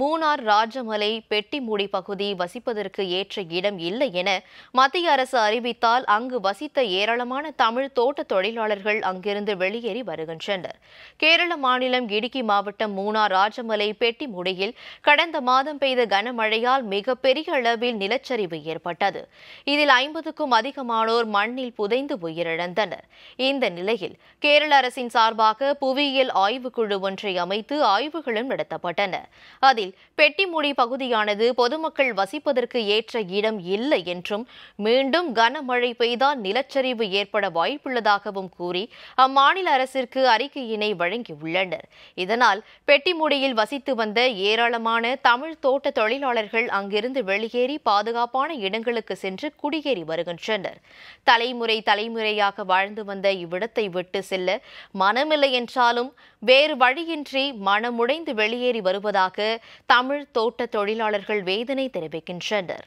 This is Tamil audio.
மூணார் ராஜமலை பெட்டிமூடி பகுதி வசிப்பதற்கு ஏற்ற இடம் இல்லை என மத்திய அரசு அறிவித்தால் அங்கு வசித்த ஏராளமான தமிழ் தோட்ட தொழிலாளர்கள் அங்கிருந்து வெளியேறி வருகின்றனர் கேரள மாநிலம் இடுக்கி மாவட்டம் மூணார் ராஜமலை பெட்டிமூடியில் கடந்த மாதம் பெய்த கனமழையால் மிகப்பெரிய அளவில் நிலச்சரிவு ஏற்பட்டது இதில் ஐம்பதுக்கும் அதிகமானோர் மண்ணில் புதைந்து உயிரிழந்தனர் இந்த நிலையில் கேரள அரசின் சார்பாக புவியியல் ஆய்வுக்குழு ஒன்றை அமைத்து ஆய்வுகளும் நடத்தப்பட்டன அதில் இந்நிலையில் பெட்டிமுடி பகுதியானது பொதுமக்கள் வசிப்பதற்கு ஏற்ற இடம் இல்லை என்றும் மீண்டும் கனமழை பெய்தால் நிலச்சரிவு ஏற்பட வாய்ப்புள்ளதாகவும் கூறி அம்மாநில அரசிற்கு அறிக்கையினை வழங்கியுள்ளனர் இதனால் பெட்டிமுடியில் வசித்து வந்த ஏராளமான தமிழ் தோட்ட தொழிலாளர்கள் அங்கிருந்து வெளியேறி பாதுகாப்பான இடங்களுக்கு சென்று குடியேறி வருகின்றனர் தலைமுறை தலைமுறையாக வாழ்ந்து வந்த இவ்விடத்தை விட்டு செல்ல மனமில்லை என்றாலும் வேறு வழியின்றி மனமுடைந்து வெளியேறி வருவதாக தமிழ் தோட்ட தொழிலாளர்கள் வேதனை தெரிவிக்கின்றனர்